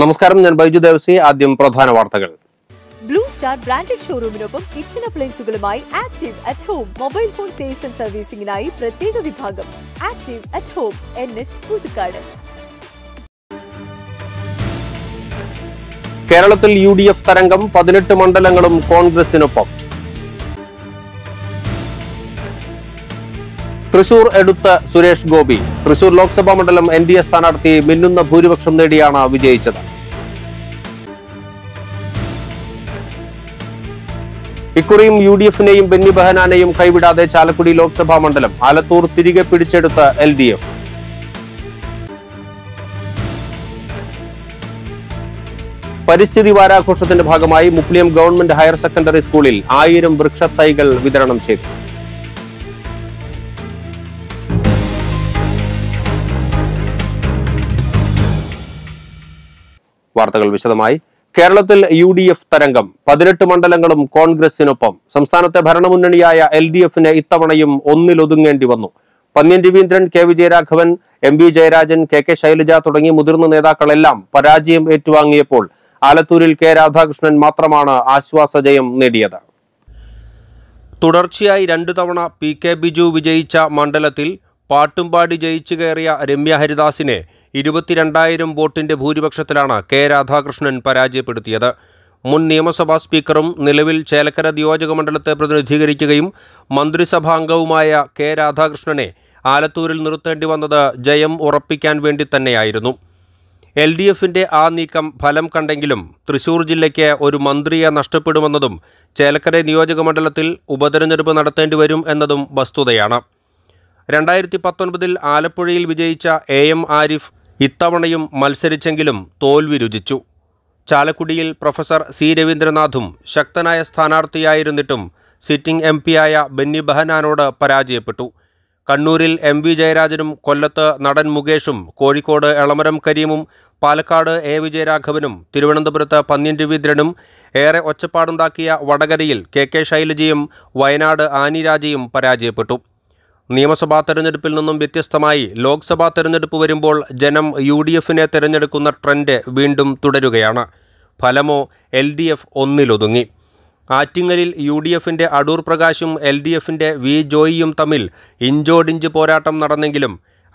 നമസ്കാരം ഞാൻ ബൈജു ദേവസി ആദ്യം പ്രധാന വാർത്തകൾ ബ്ലൂ സ്റ്റാർ ബ്രാൻഡഡ് ഷോറൂമിനൊപ്പം കിച്ചൺ അപ്ലയൻസുകളുമായി active at home mobile phone sales and സർവീസിംഗിനായി പ്രത്യേക വിഭാഗം active at home N H Puthukkad കേരളത്തിൽ യു ഡി എഫ് തരംഗം പതിനെട്ട് മണ്ഡലങ്ങളും കോൺഗ്രസിനൊപ്പം തൃശൂർ എടുത്ത സുരേഷ് ഗോപി തൃശൂർ ലോക്സഭാ മണ്ഡലം എൻ ഡി എ സ്ഥാനാർത്ഥി മിന്നുന്ന ഭൂരിപക്ഷം നേടിയാണ് വിജയിച്ചത് ഇക്കുറിയും യു ഡി എഫിനെയും ബെന്നി ബഹനാനെയും കൈവിടാതെ ചാലക്കുടി ലോക്സഭാ മണ്ഡലം ആലത്തൂർ തിരികെ പിടിച്ചെടുത്ത എൽ ഡി എഫ് പരിസ്ഥിതി വാരാഘോഷത്തിന്റെ ഭാഗമായി മുപ്ലിയം ഗവൺമെന്റ് ഹയർ സെക്കൻഡറി സ്കൂളിൽ ആയിരം വൃക്ഷത്തൈകൾ വിതരണം ചെയ്തു വാർത്തകൾ വിശദമായി കേരളത്തിൽ യു ഡി എഫ് തരംഗം പതിനെട്ട് മണ്ഡലങ്ങളും കോൺഗ്രസിനൊപ്പം സംസ്ഥാനത്തെ ഭരണമുന്നണിയായ എൽ ഡി എഫിന് ഇത്തവണയും ഒന്നിലൊതുങ്ങേണ്ടി വന്നു Pannyan Raveendran K Vijayaraghavan M V Jayarajan K K Shailaja തുടങ്ങി മുതിർന്ന നേതാക്കളെല്ലാം പരാജയം ഏറ്റുവാങ്ങിയപ്പോൾ ആലത്തൂരിൽ കെ രാധാകൃഷ്ണൻ മാത്രമാണ് ആശ്വാസ ജയം നേടിയത് തുടർച്ചയായി രണ്ടു തവണ പി കെ ബിജു വിജയിച്ച മണ്ഡലത്തിൽ പാട്ടുംപാടി ജയിച്ചു കയറിയ രമ്യ ഹരിദാസിനെ ഇരുപത്തിരണ്ടായിരം വോട്ടിന്റെ ഭൂരിപക്ഷത്തിലാണ് കെ രാധാകൃഷ്ണൻ പരാജയപ്പെടുത്തിയത് മുൻ നിയമസഭാ സ്പീക്കറും നിലവിൽ ചേലക്കര നിയോജകമണ്ഡലത്തെ പ്രതിനിധീകരിക്കുകയും മന്ത്രിസഭാംഗവുമായ കെ രാധാകൃഷ്ണനെ ആലത്തൂരിൽ നിർത്തേണ്ടി വന്നത് ജയം ഉറപ്പിക്കാൻ വേണ്ടി തന്നെയായിരുന്നു എൽ ഡി എഫിൻ്റെ ആ നീക്കം ഫലം കണ്ടെങ്കിലും തൃശൂർ ജില്ലയ്ക്ക് ഒരു മന്ത്രിയെ നഷ്ടപ്പെടുമെന്നതും ചേലക്കര നിയോജകമണ്ഡലത്തിൽ ഉപതെരഞ്ഞെടുപ്പ് നടത്തേണ്ടി വരും എന്നതും വസ്തുതയാണ് രണ്ടായിരത്തി പത്തൊൻപതിൽ ആലപ്പുഴയിൽ വിജയിച്ച എ എം ആരിഫ് ഇത്തവണയും മത്സരിച്ചെങ്കിലും തോൽവി രുചിച്ചു ചാലക്കുടിയിൽ പ്രൊഫസർ സി രവീന്ദ്രനാഥും ശക്തനായ സ്ഥാനാർത്ഥിയായിരുന്നിട്ടും സിറ്റിംഗ് എം പിയായ ബെന്നി ബഹനാനോട് പരാജയപ്പെട്ടു കണ്ണൂരിൽ എം വി ജയരാജനും കൊല്ലത്ത് നടൻ മുകേഷും കോഴിക്കോട് എളമരം കരീമും പാലക്കാട് എ വിജയരാഘവനും തിരുവനന്തപുരത്ത് പന്നിൻ രവീന്ദ്രനും ഏറെ ഒച്ചപ്പാടുണ്ടാക്കിയ വടകരയിൽ കെ കെ ശൈലജയും വയനാട് ആനിരാജയും പരാജയപ്പെട്ടു നിയമസഭാ തെരഞ്ഞെടുപ്പിൽ നിന്നും വ്യത്യസ്തമായി ലോക്സഭാ തെരഞ്ഞെടുപ്പ് വരുമ്പോൾ ജനം യു ഡി എഫിനെ തെരഞ്ഞെടുക്കുന്ന ട്രെൻഡ് വീണ്ടും തുടരുകയാണ് ഫലമോ എൽ ഡി എഫ് ഒന്നിലൊതുങ്ങി ആറ്റിങ്ങലിൽ യു ഡി എഫിൻ്റെ അടൂർ പ്രകാശും എൽ ഡി എഫിൻ്റെ വി ജോയിയും തമ്മിൽ ഇഞ്ചോടിഞ്ച് പോരാട്ടം നടന്നെങ്കിലും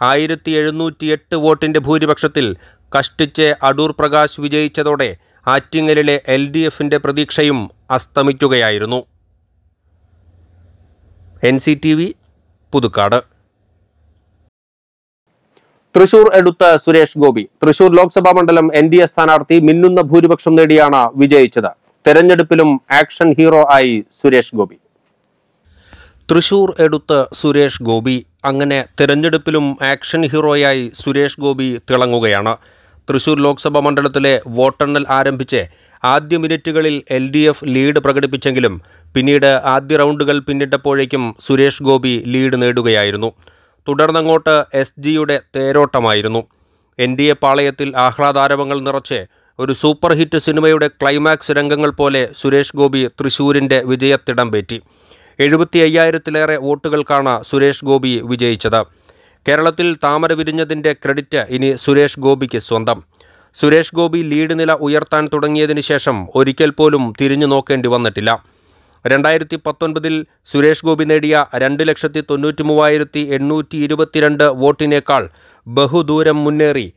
ആയിരത്തി എഴുന്നൂറ്റി എട്ട് വോട്ടിൻ്റെ ഭൂരിപക്ഷത്തിൽ കഷ്ടിച്ച് അടൂർ പ്രകാശ് വിജയിച്ചതോടെ ആറ്റിങ്ങലിലെ എൽ ഡി എഫിൻ്റെ പ്രതീക്ഷയും അസ്തമിക്കുകയായിരുന്നു N C T V Puthukkad Thrissur എടുത്ത് സുരേഷ് ഗോപി തൃശൂർ ലോക്സഭാ മണ്ഡലം എൻ ഡി എ സ്ഥാനാർത്ഥി മിന്നുന്ന ഭൂരിപക്ഷം നേടിയാണ് വിജയിച്ചത് തെരഞ്ഞെടുപ്പിലും ആക്ഷൻ ഹീറോ ആയി സുരേഷ് ഗോപി തൃശൂർ എടുത്ത് സുരേഷ് ഗോപി അങ്ങനെ തെരഞ്ഞെടുപ്പിലും ആക്ഷൻ ഹീറോയായി സുരേഷ് ഗോപി തിളങ്ങുകയാണ് തൃശൂർ ലോക്സഭാ മണ്ഡലത്തിലെ വോട്ടെണ്ണൽ ആരംഭിച്ച് ആദ്യ മിനിറ്റുകളിൽ എൽ ഡി എഫ് ലീഡ് പ്രകടിപ്പിച്ചെങ്കിലും പിന്നീട് ആദ്യ റൗണ്ടുകൾ പിന്നിട്ടപ്പോഴേക്കും സുരേഷ് ഗോപി ലീഡ് നേടുകയായിരുന്നു തുടർന്നങ്ങോട്ട് എസ് ജിയുടെ തേരോട്ടമായിരുന്നു എൻ ഡി എ പാളയത്തിൽ ആഹ്ലാദാരവങ്ങൾ നിറച്ച് ഒരു സൂപ്പർ ഹിറ്റ് സിനിമയുടെ ക്ലൈമാക്സ് രംഗങ്ങൾ പോലെ സുരേഷ് ഗോപി തൃശൂരിൻ്റെ വിജയത്തിടം പേറ്റി എഴുപത്തി അയ്യായിരത്തിലേറെ വോട്ടുകൾക്കാണ് സുരേഷ് ഗോപി വിജയിച്ചത് കേരളത്തിൽ താമര വിരിഞ്ഞതിൻ്റെ ക്രെഡിറ്റ് ഇനി സുരേഷ് ഗോപിക്ക് സ്വന്തം സുരേഷ് ഗോപി ലീഡ് നില ഉയർത്താൻ തുടങ്ങിയതിന് ശേഷം ഒരിക്കൽ പോലും തിരിഞ്ഞു നോക്കേണ്ടി വന്നിട്ടില്ല രണ്ടായിരത്തി പത്തൊൻപതിൽ സുരേഷ് ഗോപി നേടിയ രണ്ട് ലക്ഷത്തി തൊണ്ണൂറ്റി മൂവായിരത്തി എണ്ണൂറ്റി ഇരുപത്തിരണ്ട് വോട്ടിനേക്കാൾ ബഹുദൂരം മുന്നേറി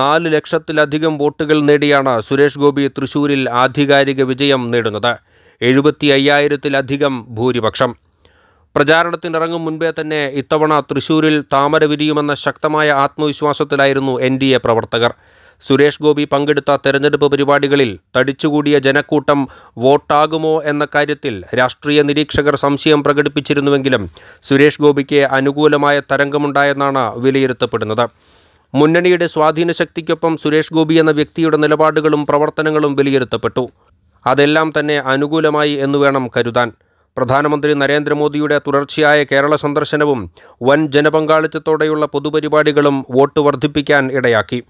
നാല് ലക്ഷത്തിലധികം വോട്ടുകൾ നേടിയാണ് സുരേഷ് ഗോപി തൃശൂരിൽ ആധികാരിക വിജയം നേടുന്നത് എഴുപത്തി അയ്യായിരത്തിലധികം ഭൂരിപക്ഷം പ്രചാരണത്തിനിറങ്ങും മുൻപേ തന്നെ ഇത്തവണ തൃശൂരിൽ താമര വിരിയുമെന്ന ശക്തമായ ആത്മവിശ്വാസത്തിലായിരുന്നു എൻ ഡി എ പ്രവർത്തകർ സുരേഷ് ഗോപി പങ്കെടുത്ത തെരഞ്ഞെടുപ്പ് പരിപാടികളിൽ തടിച്ചുകൂടിയ ജനക്കൂട്ടം വോട്ടാകുമോ എന്ന കാര്യത്തിൽ രാഷ്ട്രീയ നിരീക്ഷകർ സംശയം പ്രകടിപ്പിച്ചിരുന്നുവെങ്കിലും സുരേഷ് ഗോപിക്ക് അനുകൂലമായ തരംഗമുണ്ടായെന്നാണ് വിലയിരുത്തപ്പെടുന്നത് മുന്നണിയുടെ ശക്തിക്കൊപ്പം സുരേഷ് ഗോപി എന്ന വ്യക്തിയുടെ നിലപാടുകളും പ്രവർത്തനങ്ങളും വിലയിരുത്തപ്പെട്ടു അതെല്ലാം തന്നെ അനുകൂലമായി എന്ന് വേണം കരുതാൻ പ്രധാനമന്ത്രി നരേന്ദ്രമോദിയുടെ തുടർച്ചയായ കേരള സന്ദർശനവും വൻ ജനപങ്കാളിത്തത്തോടെയുള്ള പൊതുപരിപാടികളും വോട്ട് വർദ്ധിപ്പിക്കാൻ ഇടയാക്കി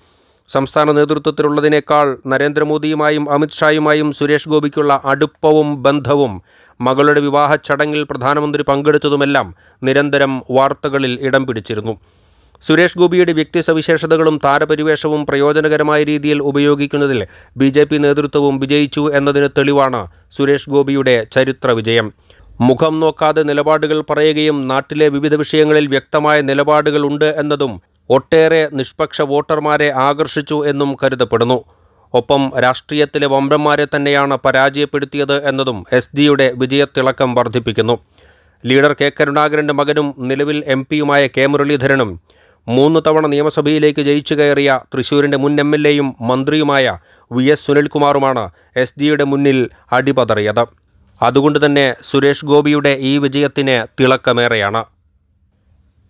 സംസ്ഥാന നേതൃത്വത്തിലുള്ളതിനേക്കാൾ നരേന്ദ്രമോദിയുമായും അമിത്ഷായുമായും സുരേഷ് ഗോപിക്കുള്ള അടുപ്പവും ബന്ധവും മകളുടെ വിവാഹ ചടങ്ങിൽ പ്രധാനമന്ത്രി പങ്കെടുത്തതുമെല്ലാം നിരന്തരം വാർത്തകളിൽ ഇടം പിടിച്ചിരുന്നു സുരേഷ് ഗോപിയുടെ വ്യക്തിസവിശേഷതകളും താരപരിവേഷവും പ്രയോജനകരമായ രീതിയിൽ ഉപയോഗിക്കുന്നതിൽ ബി നേതൃത്വവും വിജയിച്ചു എന്നതിന് തെളിവാണ് സുരേഷ് ഗോപിയുടെ ചരിത്ര വിജയം മുഖം നോക്കാതെ നിലപാടുകൾ പറയുകയും നാട്ടിലെ വിവിധ വിഷയങ്ങളിൽ വ്യക്തമായ നിലപാടുകൾ ഉണ്ട് എന്നതും ഒട്ടേറെ നിഷ്പക്ഷ വോട്ടർമാരെ ആകർഷിച്ചു എന്നും കരുതപ്പെടുന്നു ഒപ്പം രാഷ്ട്രീയത്തിലെ വമ്പന്മാരെ തന്നെയാണ് പരാജയപ്പെടുത്തിയത് എന്നതും എസ് ഡിയുടെ വിജയത്തിളക്കം വർദ്ധിപ്പിക്കുന്നു ലീഡർ കെ കരുണാകരൻ്റെ മകനും നിലവിൽ എം പിയുമായ കെ മുരളീധരനും മൂന്ന് തവണ നിയമസഭയിലേക്ക് ജയിച്ചു കയറിയ തൃശൂരിൻ്റെ മുൻ എം എൽ എയും മന്ത്രിയുമായ വി എസ് സുനിൽകുമാറുമാണ് എസ് ഡിയുടെ മുന്നിൽ അടിപതറിയത് അതുകൊണ്ട് തന്നെ സുരേഷ് ഗോപിയുടെ ഈ വിജയത്തിന് തിളക്കമേറെയാണ്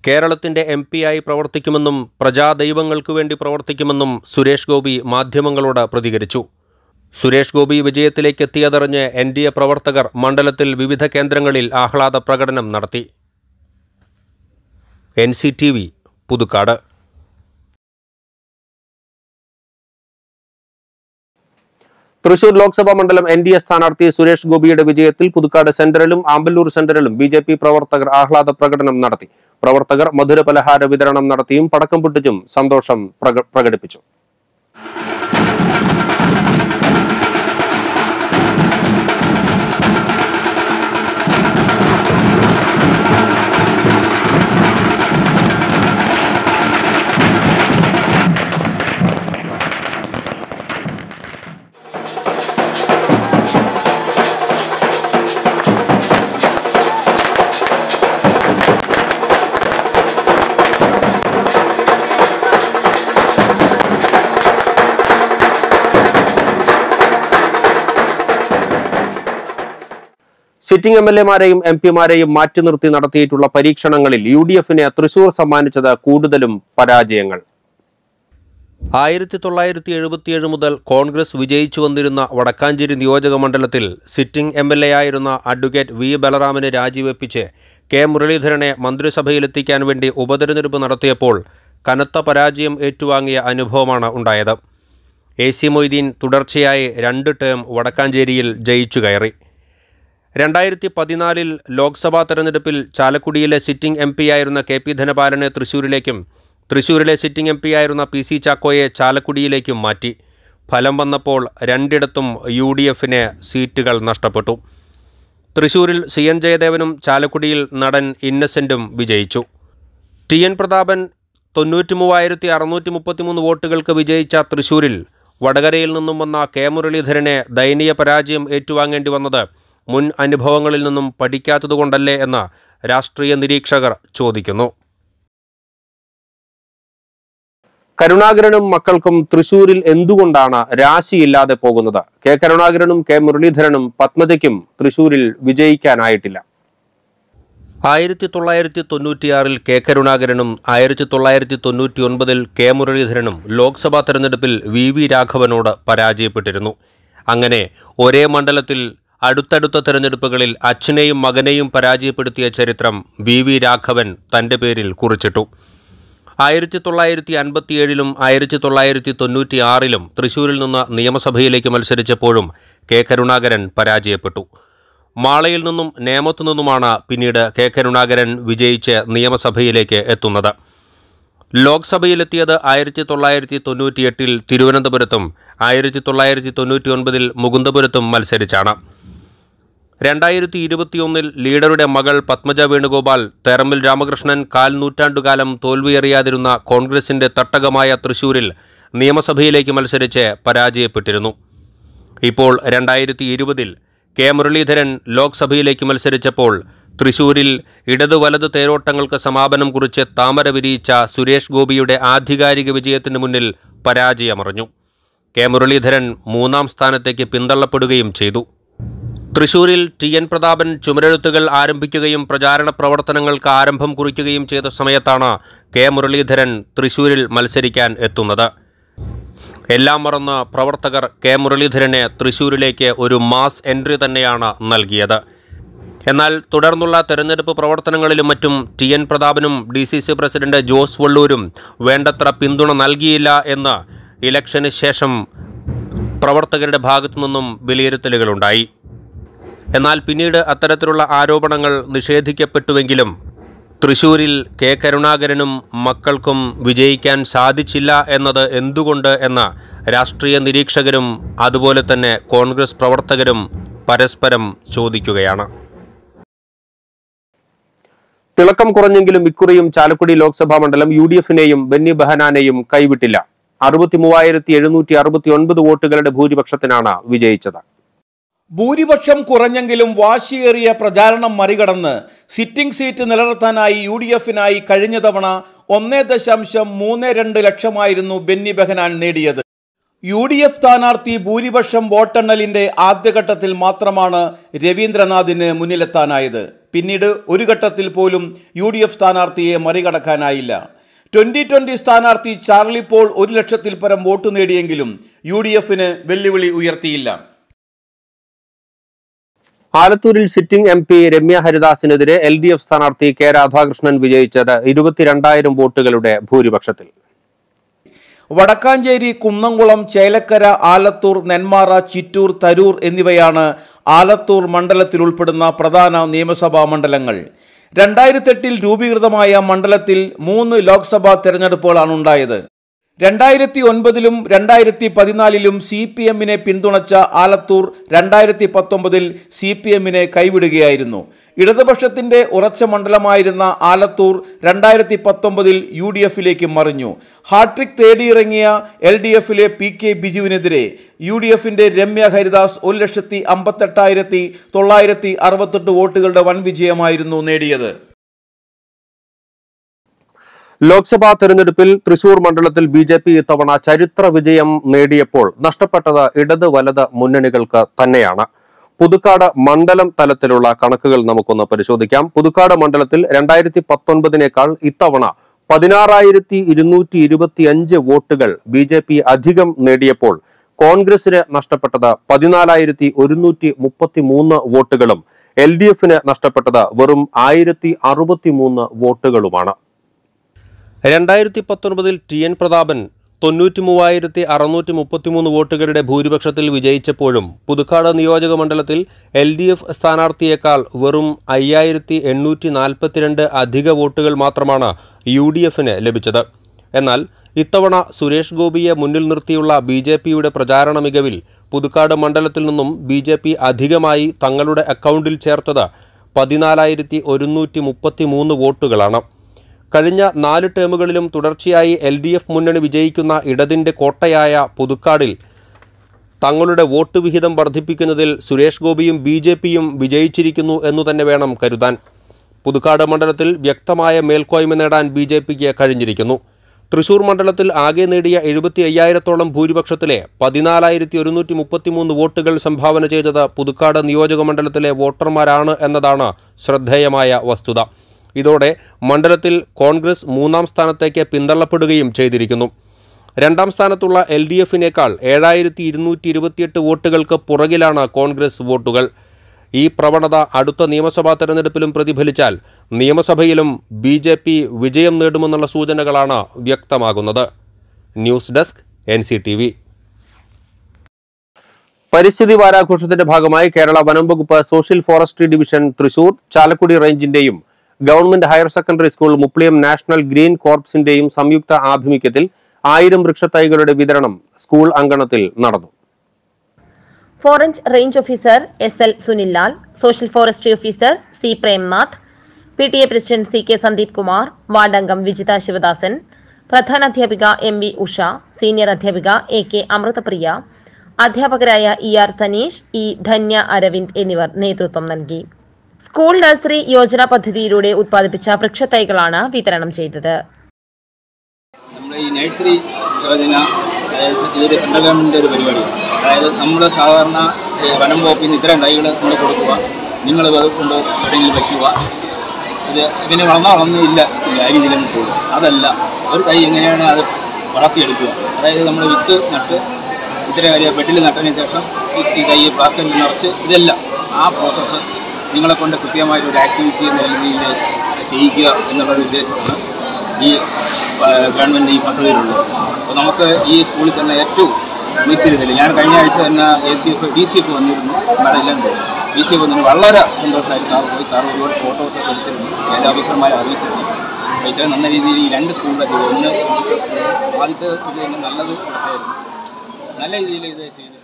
കേരളത്തിൻ്റെ എം ആയി പ്രവർത്തിക്കുമെന്നും പ്രജാദൈവങ്ങൾക്ക് വേണ്ടി പ്രവർത്തിക്കുമെന്നും സുരേഷ് ഗോപി മാധ്യമങ്ങളോട് പ്രതികരിച്ചു സുരേഷ് ഗോപി വിജയത്തിലേക്ക് എത്തിയതറിഞ്ഞ് എൻ ഡി എ പ്രവർത്തകർ മണ്ഡലത്തിൽ വിവിധ കേന്ദ്രങ്ങളിൽ ആഹ്ലാദ പ്രകടനം നടത്തി N C T V Puthukkad Thrissur Lok Sabha മണ്ഡലം എൻ ഡി എ സ്ഥാനാർത്ഥി സുരേഷ് ഗോപിയുടെ വിജയത്തിൽ Puthukkad സെന്ററിലും Amballur സെന്ററിലും B J P പ്രവർത്തകർ ആഹ്ലാദ പ്രകടനം നടത്തി പ്രവർത്തകർ മധുര പലഹാര വിതരണം നടത്തിയും പടക്കം പൊട്ടിച്ചും സന്തോഷം പ്രകടിപ്പിച്ചു സിറ്റിംഗ് എം എൽ എമാരെയും എം പിമാരെയും മാറ്റി നിർത്തി നടത്തിയിട്ടുള്ള പരീക്ഷണങ്ങളിൽ യു ഡി എഫിനെ തൃശൂർ സമ്മാനിച്ചത് കൂടുതലും പരാജയങ്ങൾ ആയിരത്തി തൊള്ളായിരത്തി എഴുപത്തിയേഴ് മുതൽ കോൺഗ്രസ് വിജയിച്ചു വന്നിരുന്ന വടക്കാഞ്ചേരി നിയോജക മണ്ഡലത്തിൽ സിറ്റിംഗ് എം എൽ എ ആയിരുന്ന അഡ്വക്കേറ്റ് വി ബലറാമിനെ രാജിവെപ്പിച്ച് കെ മുരളീധരനെ മന്ത്രിസഭയിലെത്തിക്കാൻ വേണ്ടി ഉപതെരഞ്ഞെടുപ്പ് നടത്തിയപ്പോൾ കനത്ത പരാജയം ഏറ്റുവാങ്ങിയ അനുഭവമാണ് ഉണ്ടായത് എ സി മൊയ്തീൻ തുടർച്ചയായി രണ്ട് ടേം വടക്കാഞ്ചേരിയിൽ ജയിച്ചു കയറി രണ്ടായിരത്തി പതിനാലിൽ ലോക്സഭാ തെരഞ്ഞെടുപ്പിൽ ചാലക്കുടിയിലെ സിറ്റിംഗ് എം ആയിരുന്ന കെ പി ധനപാലനെ തൃശൂരിലേക്കും തൃശൂരിലെ സിറ്റിംഗ് എം ആയിരുന്ന പി സി ചാക്കോയെ ചാലക്കുടിയിലേക്കും മാറ്റി ഫലം വന്നപ്പോൾ രണ്ടിടത്തും യു ഡി എഫിന് സീറ്റുകൾ നഷ്ടപ്പെട്ടു തൃശൂരിൽ സി എൻ ജയദേവനും ചാലക്കുടിയിൽ നടൻ ഇന്നസെൻറ്റും വിജയിച്ചു ടി എൻ പ്രതാപൻ തൊണ്ണൂറ്റി മൂവായിരത്തി അറുന്നൂറ്റി മൂന്ന് വോട്ടുകൾക്ക് വിജയിച്ച തൃശൂരിൽ വടകരയിൽ നിന്നും വന്ന കെ മുരളീധരനെ ദയനീയ പരാജയം ഏറ്റുവാങ്ങേണ്ടി വന്നത് മുൻ അനുഭവങ്ങളിൽ നിന്നും പഠിക്കാത്തതുകൊണ്ടല്ലേ എന്ന് രാഷ്ട്രീയ നിരീക്ഷകർ ചോദിക്കുന്നു കരുണാകരനും മക്കൾക്കും തൃശൂരിൽ എന്തുകൊണ്ടാണ് രാശിയില്ലാതെ പോകുന്നത് കെ കരുണാകരനും കെ മുരളീധരനും പത്മജയ്ക്കും തൃശൂരിൽ വിജയിക്കാനായിട്ടില്ല ആയിരത്തി തൊള്ളായിരത്തി തൊണ്ണൂറ്റിയാറിൽ കെ കരുണാകരനും ആയിരത്തി തൊള്ളായിരത്തി തൊണ്ണൂറ്റി ഒൻപതിൽ കെ മുരളീധരനും ലോക്സഭാ തെരഞ്ഞെടുപ്പിൽ വി വി രാഘവനോട് പരാജയപ്പെട്ടിരുന്നു അങ്ങനെ ഒരേ മണ്ഡലത്തിൽ അടുത്തടുത്ത തെരഞ്ഞെടുപ്പുകളിൽ അച്ഛനെയും മകനെയും പരാജയപ്പെടുത്തിയ ചരിത്രം വി വി രാഘവൻ തൻ്റെ പേരിൽ കുറിച്ചിട്ടു ആയിരത്തി തൊള്ളായിരത്തി അൻപത്തിയേഴിലും ആയിരത്തി തൊള്ളായിരത്തി തൊണ്ണൂറ്റി ആറിലും തൃശൂരിൽ നിന്ന് നിയമസഭയിലേക്ക് മത്സരിച്ചപ്പോഴും കെ കരുണാകരൻ പരാജയപ്പെട്ടു മാളയിൽ നിന്നും നേമത്തു നിന്നുമാണ് പിന്നീട് കെ കരുണാകരൻ വിജയിച്ച് നിയമസഭയിലേക്ക് എത്തുന്നത് ലോക്സഭയിലെത്തിയത് ആയിരത്തി തൊള്ളായിരത്തി തൊണ്ണൂറ്റിയെട്ടിൽ തിരുവനന്തപുരത്തും ആയിരത്തി തൊള്ളായിരത്തി തൊണ്ണൂറ്റി ഒൻപതിൽ മുകുന്ദപുരത്തും മത്സരിച്ചാണ് രണ്ടായിരത്തി ഇരുപത്തിയൊന്നിൽ ലീഡറുടെ മകൾ പത്മജ വേണുഗോപാൽ തെറമ്മിൽ രാമകൃഷ്ണൻ കാൽ നൂറ്റാണ്ടുകാലം തോൽവിയറിയാതിരുന്ന കോൺഗ്രസിന്റെ തട്ടകമായ തൃശൂരിൽ നിയമസഭയിലേക്ക് മത്സരിച്ച് പരാജയപ്പെട്ടിരുന്നു ഇപ്പോൾ രണ്ടായിരത്തി ഇരുപതിൽ കെ മുരളീധരൻ ലോക്സഭയിലേക്ക് മത്സരിച്ചപ്പോൾ തൃശൂരിൽ ഇടതു വലത് തേരോട്ടങ്ങൾക്ക് സമാപനം കുറിച്ച് താമര വിരിയിച്ച സുരേഷ് ഗോപിയുടെ ആധികാരിക വിജയത്തിന് മുന്നിൽ പരാജയമറിഞ്ഞു കെ മുരളീധരൻ മൂന്നാം സ്ഥാനത്തേക്ക് പിന്തള്ളപ്പെടുകയും ചെയ്തു തൃശൂരിൽ ടി എൻ പ്രതാപൻ ചുമരെഴുത്തുകൾ ആരംഭിക്കുകയും പ്രചാരണ പ്രവർത്തനങ്ങൾക്ക് ആരംഭം കുറിക്കുകയും ചെയ്ത സമയത്താണ് കെ മുരളീധരൻ തൃശൂരിൽ മത്സരിക്കാൻ എത്തുന്നത് എല്ലാം മറന്ന് പ്രവർത്തകർ കെ മുരളീധരനെ തൃശൂരിലേക്ക് ഒരു മാസ് എൻട്രി തന്നെയാണ് നൽകിയത് എന്നാൽ തുടർന്നുള്ള തെരഞ്ഞെടുപ്പ് പ്രവർത്തനങ്ങളിലും മറ്റും ടി എൻ പ്രതാപനും D C C president Jose വള്ളൂരും വേണ്ടത്ര പിന്തുണ നൽകിയില്ല എന്ന് ഇലക്ഷന് ശേഷം പ്രവർത്തകരുടെ ഭാഗത്തു നിന്നും വിലയിരുത്തലുകളുണ്ടായി എന്നാൽ പിന്നീട് അത്തരത്തിലുള്ള ആരോപണങ്ങൾ നിഷേധിക്കപ്പെട്ടുവെങ്കിലും തൃശൂരിൽ കെ കരുണാകരനും മക്കൾക്കും വിജയിക്കാൻ സാധിച്ചില്ല എന്നത് എന്തുകൊണ്ട് എന്ന രാഷ്ട്രീയ നിരീക്ഷകരും അതുപോലെ തന്നെ കോൺഗ്രസ് പ്രവർത്തകരും പരസ്പരം ചോദിക്കുകയാണ് തിളക്കം കുറഞ്ഞെങ്കിലും ഇക്കുറിയും ചാലക്കുടി ലോക്സഭാ മണ്ഡലം യു ഡി എഫിനെയും ബെന്നി ബഹനാനെയും കൈവിട്ടില്ല അറുപത്തി മൂവായിരത്തി എഴുന്നൂറ്റി അറുപത്തി ഒൻപത് വോട്ടുകളുടെ ഭൂരിപക്ഷത്തിനാണ് വിജയിച്ചത് ഭൂരിപക്ഷം കുറഞ്ഞെങ്കിലും വാശിയേറിയ പ്രചാരണം മറികടന്ന് സിറ്റിംഗ് സീറ്റ് നിലനിർത്താനായി യു ഡി എഫിനായി കഴിഞ്ഞ തവണ ഒന്നേ ദശാംശം മൂന്ന് രണ്ട് ലക്ഷമായിരുന്നു ബെന്നി ബെഹനാൻ നേടിയത് യു ഡി എഫ് സ്ഥാനാർത്ഥി ഭൂരിപക്ഷം വോട്ടെണ്ണലിൻ്റെ ആദ്യഘട്ടത്തിൽ മാത്രമാണ് രവീന്ദ്രനാഥിന് മുന്നിലെത്താനായത് പിന്നീട് ഒരു ഘട്ടത്തിൽ പോലും യു ഡി എഫ് സ്ഥാനാർത്ഥിയെ മറികടക്കാനായില്ല ട്വൻ്റി ട്വൻ്റി സ്ഥാനാർത്ഥി ചാർലി പോൾ ഒരു ലക്ഷത്തിൽ പരം വോട്ട് നേടിയെങ്കിലും യു ഡി എഫിന് വെല്ലുവിളി ഉയർത്തിയില്ല ആലത്തൂരിൽ സിറ്റിംഗ് എം പി രമ്യ ഹരിദാസിനെതിരെ എൽ ഡി എഫ് സ്ഥാനാർത്ഥി കെ രാധാകൃഷ്ണൻ വിജയിച്ചത് ഇരുപത്തിരണ്ടായിരം വോട്ടുകളുടെ ഭൂരിപക്ഷത്തിൽ വടക്കാഞ്ചേരി കുന്നംകുളം ചേലക്കര ആലത്തൂർ നെന്മാറ ചിറ്റൂർ തരൂർ എന്നിവയാണ് ആലത്തൂർ മണ്ഡലത്തിൽ ഉൾപ്പെടുന്ന പ്രധാന നിയമസഭാ മണ്ഡലങ്ങൾ രണ്ടായിരത്തെട്ടിൽ രൂപീകൃതമായ മണ്ഡലത്തിൽ മൂന്ന് ലോക്സഭാ തെരഞ്ഞെടുപ്പുകളാണ് ഉണ്ടായത് രണ്ടായിരത്തി ഒൻപതിലും രണ്ടായിരത്തി പതിനാലിലും സി പി എമ്മിനെ പിന്തുണച്ച ആലത്തൂർ രണ്ടായിരത്തി പത്തൊമ്പതിൽ സി പി എമ്മിനെ കൈവിടുകയായിരുന്നു ഇടതുപക്ഷത്തിന്റെ ഉറച്ച മണ്ഡലമായിരുന്ന ആലത്തൂർ രണ്ടായിരത്തി പത്തൊമ്പതിൽ യു ഡി എഫിലേക്ക് മറിഞ്ഞു ഹാട്രിക് തേടിയിറങ്ങിയ എൽ ഡി എഫിലെ പി കെ ബിജുവിനെതിരെ യു ഡി എഫിന്റെ രമ്യ ഹരിദാസ് ഒരു ലക്ഷത്തി അമ്പത്തെട്ടായിരത്തി തൊള്ളായിരത്തി അറുപത്തെട്ട് വോട്ടുകളുടെ വൻ വിജയമായിരുന്നു നേടിയത് ലോക്സഭാ തെരഞ്ഞെടുപ്പിൽ തൃശൂർ മണ്ഡലത്തിൽ ബി ജെ പി ഇത്തവണ ചരിത്ര വിജയം നേടിയപ്പോൾ നഷ്ടപ്പെട്ടത് ഇടത് വലത് മുന്നണികൾക്ക് തന്നെയാണ് പുതുക്കാട് മണ്ഡലം തലത്തിലുള്ള കണക്കുകൾ നമുക്കൊന്ന് പരിശോധിക്കാം പുതുക്കാട് മണ്ഡലത്തിൽ രണ്ടായിരത്തി പത്തൊൻപതിനേക്കാൾ ഇത്തവണ പതിനാറായിരത്തി ഇരുന്നൂറ്റി അഞ്ച് വോട്ടുകൾ ബി ജെ പി അധികം നേടിയപ്പോൾ കോൺഗ്രസിന് നഷ്ടപ്പെട്ടത് പതിനാലായിരത്തി ഒരുന്നൂറ്റി മുപ്പത്തി മൂന്ന് വോട്ടുകളും എൽ ഡി എഫിന് നഷ്ടപ്പെട്ടത് വെറും ആയിരത്തി അറുപത്തി മൂന്ന് വോട്ടുകളുമാണ് രണ്ടായിരത്തി പത്തൊൻപതിൽ ടി എൻ പ്രതാപൻ തൊണ്ണൂറ്റി മൂവായിരത്തി അറുന്നൂറ്റി മുപ്പത്തിമൂന്ന് വോട്ടുകളുടെ ഭൂരിപക്ഷത്തിൽ വിജയിച്ചപ്പോഴും പുതുക്കാട് നിയോജക മണ്ഡലത്തിൽ എൽ ഡി എഫ് സ്ഥാനാർത്ഥിയേക്കാൾ വെറും അയ്യായിരത്തി എണ്ണൂറ്റി നാൽപ്പത്തിരണ്ട് അധിക വോട്ടുകൾ മാത്രമാണ് യു ഡി എഫിന് ലഭിച്ചത് എന്നാൽ ഇത്തവണ സുരേഷ് ഗോപിയെ മുന്നിൽ നിർത്തിയുള്ള ബി ജെ പിയുടെ പ്രചാരണ മികവിൽ പുതുക്കാട് മണ്ഡലത്തിൽ നിന്നും ബി ജെ പി അധികമായി തങ്ങളുടെ അക്കൗണ്ടിൽ ചേർത്തത് പതിനാലായിരത്തി ഒരുന്നൂറ്റി മുപ്പത്തി മൂന്ന് വോട്ടുകളാണ് കഴിഞ്ഞ നാല് ടേമുകളിലും തുടർച്ചയായി എൽ ഡി എഫ് മുന്നണി വിജയിക്കുന്ന ഇടതിൻ്റെ കോട്ടയായ പുതുക്കാടിൽ തങ്ങളുടെ വോട്ട് വിഹിതം വർദ്ധിപ്പിക്കുന്നതിൽ സുരേഷ് ഗോപിയും ബി ജെ പിയും വിജയിച്ചിരിക്കുന്നു എന്നു തന്നെ വേണം കരുതാൻ പുതുക്കാട് മണ്ഡലത്തിൽ വ്യക്തമായ മേൽക്കോയ്മ നേടാൻ ബി ജെ പിക്ക് കഴിഞ്ഞിരിക്കുന്നു തൃശൂർ മണ്ഡലത്തിൽ ആകെ നേടിയ എഴുപത്തി അയ്യായിരത്തോളം ഭൂരിപക്ഷത്തിലെ പതിനാലായിരത്തി ഒരുന്നൂറ്റി മുപ്പത്തിമൂന്ന് വോട്ടുകൾ സംഭാവന ചെയ്തത് പുതുക്കാട് നിയോജക മണ്ഡലത്തിലെ വോട്ടർമാരാണ് എന്നതാണ് ശ്രദ്ധേയമായ വസ്തുത ഇതോടെ മണ്ഡലത്തിൽ കോൺഗ്രസ് മൂന്നാം സ്ഥാനത്തേക്ക് പിന്തള്ളപ്പെടുകയും ചെയ്തിരിക്കുന്നു രണ്ടാം സ്ഥാനത്തുള്ള എൽ ഡി എഫിനേക്കാൾ ഏഴായിരത്തി ഇരുന്നൂറ്റി ഇരുപത്തിയെട്ട് വോട്ടുകൾക്ക് പുറകിലാണ് കോൺഗ്രസ് വോട്ടുകൾ ഈ പ്രവണത അടുത്ത നിയമസഭാ തെരഞ്ഞെടുപ്പിലും പ്രതിഫലിച്ചാൽ നിയമസഭയിലും ബി ജെ പി വിജയം നേടുമെന്നുള്ള സൂചനകളാണ് വ്യക്തമാകുന്നത് news desk N C T V പരിസ്ഥിതി വാരാഘോഷത്തിന്റെ ഭാഗമായി കേരള വനം വകുപ്പ് social forestry division Thrissur Chalakudy റേഞ്ചിന്റെയും government higher secondary school Muppliyam national green കോർപ്സിന്റെയും സംയുക്ത ആഭിമുഖ്യത്തിൽ ആയിരം വൃക്ഷത്തൈകളുടെ വിതരണം സ്കൂൾ അങ്കണത്തിൽ നടന്നു forest range officer S L Sunil Lal social forestry officer C Premnath P T A president C K Sandeep Kumar വാർഡംഗം വിജിത ശിവദാസൻ പ്രധാന അധ്യാപിക എം വി ഉഷ സീനിയർ അധ്യാപിക എ കെ അമൃതപ്രിയ അധ്യാപകരായ E R Saneesh E Dhanya Aravind എന്നിവർ നേതൃത്വം നൽകി സ്കൂൾ നഴ്സറി യോജന പദ്ധതിയിലൂടെ ഉത്പാദിപ്പിച്ച വൃക്ഷത്തൈകളാണ് വിതരണം ചെയ്തത് നമ്മുടെ ഈ നഴ്സറി യോജന ഇതൊരു സെൻട്രൽ ഗവൺമെൻറ്റിൻ്റെ ഒരു പരിപാടിയാണ് അതായത് നമ്മൾ സാധാരണ വനം വകുപ്പിൽ നിന്ന് ഇത്തരം തൈകൾ നമ്മൾ കൊടുക്കുക നിങ്ങൾ കൊണ്ട് എവിടെയെങ്കിലും വയ്ക്കുക ഇത് ഇതിന് വളർന്നാൽ വളർന്ന് ഇല്ല ആ പോകും അതല്ല ഒരു തൈ എങ്ങനെയാണ് അത് വളർത്തിയെടുക്കുക അതായത് നമ്മൾ വിത്ത് നട്ട് ഇത്തരം കാര്യം ബെഡിൽ നട്ടതിന് ശേഷം ഈ തൈ പ്ലാസ്റ്റിക്കിൽ നിറച്ച് ഇതെല്ലാം ആ പ്രോസസ്സ് നിങ്ങളെ കൊണ്ട് കൃത്യമായിട്ട് ഒരു ആക്ടിവിറ്റി എന്ന രീതിയിൽ ചെയ്യിക്കുക എന്നുള്ളൊരു ഉദ്ദേശമാണ് ഈ ഗവൺമെൻറ് ഈ പദ്ധതിയിലുള്ളത് അപ്പോൾ നമുക്ക് ഈ സ്കൂളിൽ തന്നെ ഏറ്റവും മിക്സ് ചെയ്തില്ല ഞാൻ കഴിഞ്ഞ ആഴ്ച തന്നെ A C F D C F വന്നിരുന്നു മെഡലിലും ഡി സി എഫ് വന്നിരുന്നു വളരെ സന്തോഷമായി സാർ പോയി സാർ ഒരുപാട് ഫോട്ടോസൊക്കെ എടുത്തിരുന്നു എൻ്റെ ഓഫീസർമാരെ അറിയിച്ചിരുന്നു അപ്പോൾ ഇത്രയും നല്ല രീതിയിൽ ഈ രണ്ട് സ്കൂളിലൊക്കെ ഒന്ന് ആദ്യത്തെ നല്ലത് നല്ല രീതിയിൽ ഇത് ചെയ്തു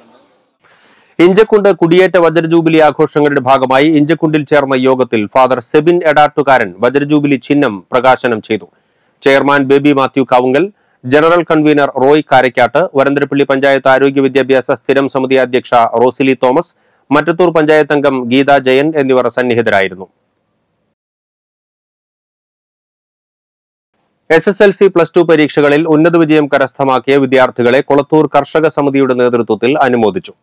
ഇഞ്ചക്കുണ്ട് കുടിയേറ്റ വജ്രജൂബിലി ആഘോഷങ്ങളുടെ ഭാഗമായി ഇഞ്ചക്കുണ്ടിൽ ചേർന്ന യോഗത്തിൽ ഫാദർ സെബിൻ എഡാട്ടുകാരൻ വജ്രജൂബിലി ചിഹ്നം പ്രകാശനം ചെയ്തു chairman Baby Mathew Kavungal general convener Roy Karakkat Varantharappilly panchayat ആരോഗ്യ വിദ്യാഭ്യാസ സ്ഥിരം സമിതി അധ്യക്ഷ റോസിലി തോമസ് മറ്റത്തൂർ പഞ്ചായത്ത് അംഗം ഗീത ജയൻ എന്നിവർ സന്നിഹിതരായിരുന്നു S S L C plus two പരീക്ഷകളിൽ ഉന്നത വിജയം കരസ്ഥമാക്കിയ വിദ്യാർത്ഥികളെ കൊളത്തൂർ കർഷക സമിതിയുടെ നേതൃത്വത്തിൽ അനുമോദിച്ചു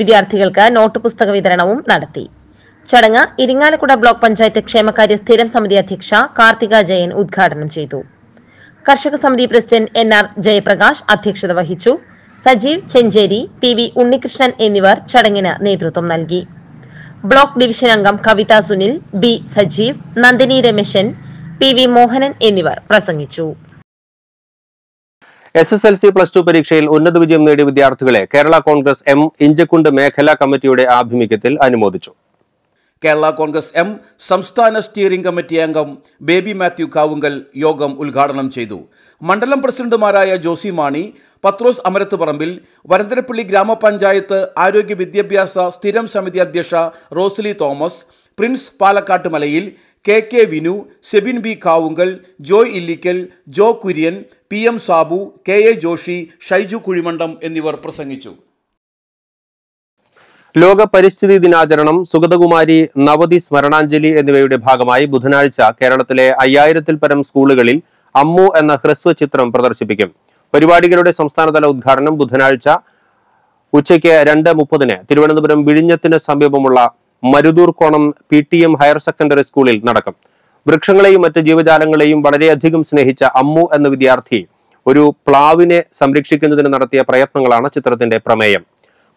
വിദ്യാർത്ഥികൾക്ക് നോട്ട് പുസ്തക വിതരണവും നടത്തി ചടങ്ങ് ഇരിങ്ങാലക്കുട ബ്ലോക്ക് പഞ്ചായത്ത് ക്ഷേമകാര്യ സ്ഥിരം സമിതി അധ്യക്ഷ കാർത്തിക ജയൻ ഉദ്ഘാടനം ചെയ്തു കർഷക സമിതി പ്രസിഡന്റ് എൻ ആർ ജയപ്രകാശ് അധ്യക്ഷത വഹിച്ചു സജീവ് ചെഞ്ചേരി പി വി ഉണ്ണികൃഷ്ണൻ എന്നിവർ ചടങ്ങിന് നേതൃത്വം നൽകി ബ്ലോക്ക് ഡിവിഷൻ അംഗം Kavitha Sunil B Sajeev Nandini Rameshan P V Mohanan എന്നിവർ പ്രസംഗിച്ചു S S L C plus two പരീക്ഷയിൽ ഉന്നത വിജയം നേടിയ വിദ്യാർത്ഥികളെ കേരള കോൺഗ്രസ് എം ഇഞ്ചക്കുണ്ട് മേഖലാ കമ്മിറ്റിയുടെ ആഭിമുഖ്യത്തിൽ അനുമോദിച്ചു കേരള കോൺഗ്രസ് എം സംസ്ഥാന സ്റ്റിയറിംഗ് കമ്മിറ്റി അംഗം ബേബി മാത്യു കാവുങ്കൽ യോഗം ഉദ്ഘാടനം ചെയ്തു മണ്ഡലം പ്രസിഡന്റുമാരായ ജോസി മാണി പത്രോസ് പറമ്പിൽ വരന്തരപ്പള്ളി ഗ്രാമപഞ്ചായത്ത് ആരോഗ്യ വിദ്യാഭ്യാസ സ്ഥിരം സമിതി അധ്യക്ഷ Rosily Thomas Prince Palakkattu Malayil K K Vinu Sebin B Kavungal Joy Illikkal Jo Kurian P M Sabu K A Joshy Shaiju Kuzhimandam എന്നിവർ പ്രസംഗിച്ചു ലോക പരിസ്ഥിതി ദിനാചരണം സുഗതകുമാരി നവതി സ്മരണാഞ്ജലി എന്നിവയുടെ ഭാഗമായി ബുധനാഴ്ച കേരളത്തിലെ അയ്യായിരത്തിൽ പരം സ്കൂളുകളിൽ അമ്മു എന്ന ഹ്രസ്വ ചിത്രം പ്രദർശിപ്പിക്കും പരിപാടികളുടെ സംസ്ഥാനതല ഉദ്ഘാടനം ബുധനാഴ്ച ഉച്ചയ്ക്ക് രണ്ട് മുപ്പതിന് തിരുവനന്തപുരം വിഴിഞ്ഞത്തിന് സമീപമുള്ള Maruthoorkonam P T M higher secondary സ്കൂളിൽ നടക്കും വൃക്ഷങ്ങളെയും മറ്റ് ജീവജാലങ്ങളെയും വളരെയധികം സ്നേഹിച്ച അമ്മു എന്ന വിദ്യാർത്ഥി ഒരു പ്ലാവിനെ സംരക്ഷിക്കുന്നതിന് നടത്തിയ പ്രയത്നങ്ങളാണ് ചിത്രത്തിന്റെ പ്രമേയം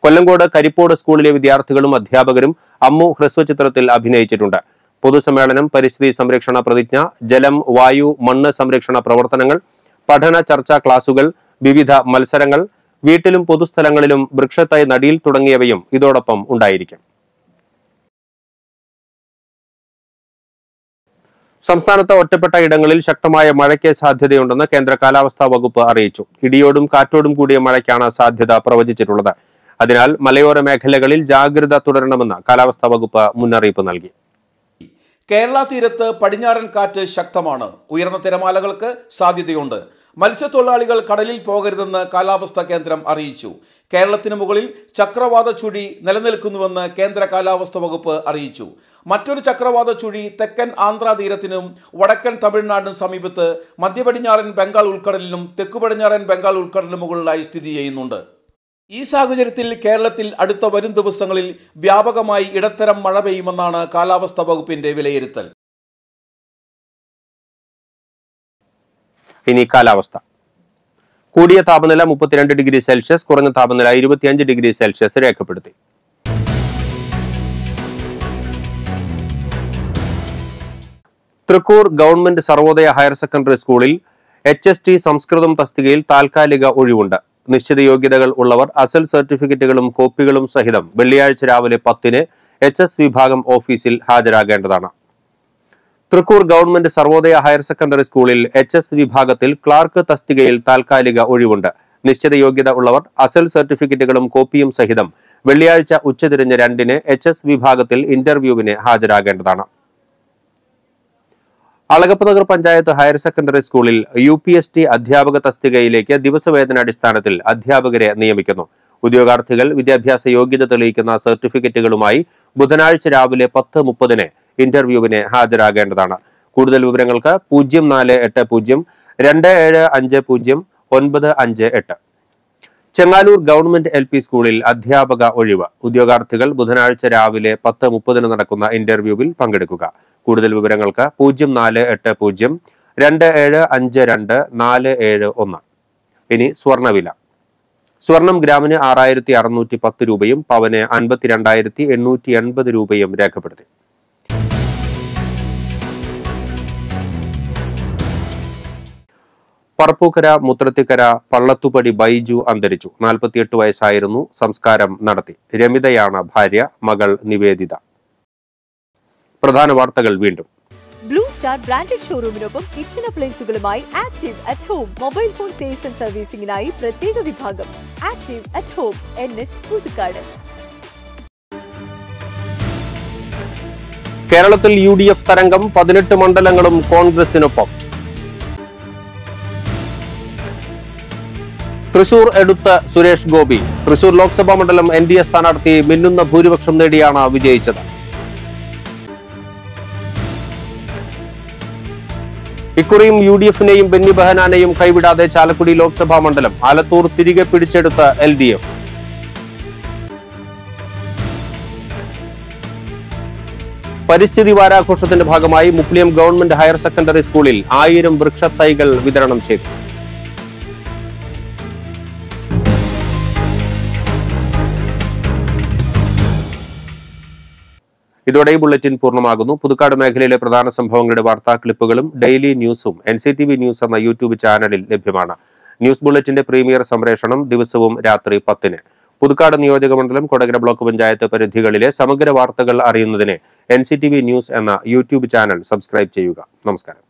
കൊല്ലങ്കോട് കരിപ്പോട് സ്കൂളിലെ വിദ്യാർത്ഥികളും അധ്യാപകരും അമ്മു ഹ്രസ്വ ചിത്രത്തിൽ അഭിനയിച്ചിട്ടുണ്ട് പൊതുസമ്മേളനം പരിസ്ഥിതി സംരക്ഷണ പ്രതിജ്ഞ ജലം വായു മണ്ണ് സംരക്ഷണ പ്രവർത്തനങ്ങൾ പഠന ചർച്ചാ ക്ലാസുകൾ വിവിധ മത്സരങ്ങൾ വീട്ടിലും പൊതുസ്ഥലങ്ങളിലും വൃക്ഷത്തായി നടിയിൽ തുടങ്ങിയവയും ഇതോടൊപ്പം ഉണ്ടായിരിക്കും സംസ്ഥാനത്ത് ഒറ്റപ്പെട്ട ഇടങ്ങളിൽ ശക്തമായ മഴയ്ക്ക് സാധ്യതയുണ്ടെന്ന് കേന്ദ്ര കാലാവസ്ഥാ വകുപ്പ് അറിയിച്ചു ഇടിയോടും കാറ്റോടും കൂടിയ മഴയ്ക്കാണ് സാധ്യത പ്രവചിച്ചിട്ടുള്ളത് അതിനാൽ മലയോര മേഖലകളിൽ ജാഗ്രത തുടരണമെന്ന് കാലാവസ്ഥാ വകുപ്പ് മുന്നറിയിപ്പ് നൽകി കേരള തീരത്ത് പടിഞ്ഞാറൻ കാറ്റ് ശക്തമാണ് ഉയർന്ന തിരമാലകൾക്ക് സാധ്യതയുണ്ട് മത്സ്യത്തൊഴിലാളികൾ കടലിൽ പോകരുതെന്ന് കാലാവസ്ഥാ കേന്ദ്രം അറിയിച്ചു കേരളത്തിന് മുകളിൽ ചക്രവാത ചുഴി നിലനിൽക്കുന്നുവെന്ന് കേന്ദ്ര കാലാവസ്ഥ വകുപ്പ് അറിയിച്ചു മറ്റൊരു ചക്രവാത ചുഴി തെക്കൻ ആന്ധ്രാ തീരത്തിനും വടക്കൻ തമിഴ്നാടിനും സമീപത്ത് മധ്യപടിഞ്ഞാറൻ ബംഗാൾ ഉൾക്കടലിനും തെക്കുപടിഞ്ഞാറൻ ബംഗാൾ ഉൾക്കടലിനും മുകളിലായി സ്ഥിതി ചെയ്യുന്നുണ്ട് ഈ സാഹചര്യത്തിൽ കേരളത്തിൽ അടുത്ത വരും ദിവസങ്ങളിൽ വ്യാപകമായി ഇടത്തരം മഴ പെയ്യുമെന്നാണ് കാലാവസ്ഥാ വകുപ്പിന്റെ വിലയിരുത്തൽ ഇനി കാലാവസ്ഥ കൂടിയ താപനില മുപ്പത്തിരണ്ട് ഡിഗ്രി സെൽഷ്യസ് കുറഞ്ഞ താപനില ഇരുപത്തിയഞ്ച് ഡിഗ്രി സെൽഷ്യസ് രേഖപ്പെടുത്തി Thrikkur government Sarvodaya higher secondary സ്കൂളിൽ എച്ച് എസ് ടി സംസ്കൃതം തസ്തികയിൽ താൽക്കാലിക ഒഴിവുണ്ട് നിശ്ചിത യോഗ്യതകൾ ഉള്ളവർ അസൽ സർട്ടിഫിക്കറ്റുകളും കോപ്പികളും സഹിതം വെള്ളിയാഴ്ച രാവിലെ പത്തിന് എച്ച് എസ് വിഭാഗം ഓഫീസിൽ ഹാജരാകേണ്ടതാണ് Thrikkur government Sarvodaya higher secondary സ്കൂളിൽ എച്ച് എസ് വിഭാഗത്തിൽ ക്ലാർക്ക് തസ്തികയിൽ താൽക്കാലിക ഒഴിവുണ്ട് നിശ്ചിത യോഗ്യത ഉള്ളവർ അസൽ സർട്ടിഫിക്കറ്റുകളും കോപ്പിയും സഹിതം വെള്ളിയാഴ്ച ഉച്ചതിരിഞ്ഞ് രണ്ടിന് എച്ച് എസ് വിഭാഗത്തിൽ ഇന്റർവ്യൂവിന് ഹാജരാകേണ്ടതാണ് നഗർ പഞ്ചായത്ത് ഹയർ സെക്കൻഡറി സ്കൂളിൽ യു പി എസ് ടി അധ്യാപക തസ്തികയിലേക്ക് ദിവസവേതനാടിസ്ഥാനത്തിൽ അധ്യാപകരെ നിയമിക്കുന്നു ഉദ്യോഗാർത്ഥികൾ വിദ്യാഭ്യാസ യോഗ്യത തെളിയിക്കുന്ന സർട്ടിഫിക്കറ്റുകളുമായി ബുധനാഴ്ച രാവിലെ പത്ത് മുപ്പതിന് ഇന്റർവ്യൂവിന് ഹാജരാകേണ്ടതാണ് കൂടുതൽ വിവരങ്ങൾക്ക് പൂജ്യം നാല് എട്ട് പൂജ്യം രണ്ട് ഏഴ് അഞ്ച് പൂജ്യം ഒൻപത് അഞ്ച് എട്ട് ചെങ്ങാലൂർ ഗവൺമെന്റ് എൽ പി സ്കൂളിൽ അധ്യാപക ഒഴിവ് ഉദ്യോഗാർത്ഥികൾ ബുധനാഴ്ച രാവിലെ പത്ത് മുപ്പതിന് നടക്കുന്ന ഇന്റർവ്യൂവിൽ പങ്കെടുക്കുക കൂടുതൽ വിവരങ്ങൾക്ക് പൂജ്യം നാല് എട്ട് പൂജ്യം രണ്ട് ഏഴ് അഞ്ച് രണ്ട് നാല് ഏഴ് ഒന്ന് ഇനി സ്വർണവില സ്വർണം ഗ്രാമിന് ആറായിരത്തി അറുന്നൂറ്റി പത്ത് രൂപയും പവന് അൻപത്തിരണ്ടായിരത്തി എണ്ണൂറ്റി എൺപത് രൂപയും രേഖപ്പെടുത്തി പറപ്പൂക്കര മുത്രത്തിക്കര പള്ളത്തുപടി ബൈജു അന്തരിച്ചു നാൽപ്പത്തിയെട്ട് വയസ്സായിരുന്നു സംസ്കാരം നടത്തി രമിതയാണ് ഭാര്യ മകൾ നിവേദിത പ്രധാന വാർത്തകൾ വീണ്ടും ബ്ലൂ സ്റ്റാർ ബ്രാൻഡഡ് ഷോറൂമിനൊപ്പം കിച്ചൺ അപ്ലയൻസുകളുമായി active at home mobile phone sales and സർവീസിംഗിനായി പ്രത്യേക വിഭാഗം active at home N H Puthukkad കേരളത്തിൽ യു ഡി എഫ് തരംഗം പതിനെട്ട് മണ്ഡലങ്ങളും കോൺഗ്രസിനൊപ്പം തൃശൂർ എടുത്ത സുരേഷ് ഗോപി തൃശൂർ ലോക്സഭാ മണ്ഡലം എൻ ഡി എ സ്ഥാനാർത്ഥി മിന്നുന്ന ഭൂരിപക്ഷം നേടിയാണ് വിജയിച്ചത് ഇക്കുറിയും യു ഡി എഫിനെയും ബെന്നി ബഹനാനെയും കൈവിടാതെ ചാലക്കുടി ലോക്സഭാ മണ്ഡലം ആലത്തൂർ തിരികെ പിടിച്ചെടുത്ത എൽ ഡി എഫ് പരിസ്ഥിതി വാരാഘോഷത്തിന്റെ ഭാഗമായി മുപ്ലിയം ഗവൺമെന്റ് ഹയർ സെക്കൻഡറി സ്കൂളിൽ ആയിരം വൃക്ഷത്തൈകൾ വിതരണം ചെയ്തു ഇതോടെ ഈ ബുള്ളറ്റിൻ പൂർണ്ണമാകുന്നു പുതുക്കാട് മേഖലയിലെ പ്രധാന സംഭവങ്ങളുടെ വാർത്താ ക്ലിപ്പുകളും ഡെയിലി ന്യൂസും N C T V news എന്ന യൂട്യൂബ് ചാനലിൽ ലഭ്യമാണ് ന്യൂസ് ബുള്ളറ്റിന്റെ പ്രീമിയർ സംപ്രേഷണം ദിവസവും രാത്രി പത്തിന് പുതുക്കാട് നിയോജക മണ്ഡലം കൊടകര ബ്ലോക്ക് പഞ്ചായത്ത് പരിധികളിലെ സമഗ്ര വാർത്തകൾ അറിയുന്നതിന് എൻ ന്യൂസ് എന്ന യൂട്യൂബ് ചാനൽ സബ്സ്ക്രൈബ് ചെയ്യുക നമസ്കാരം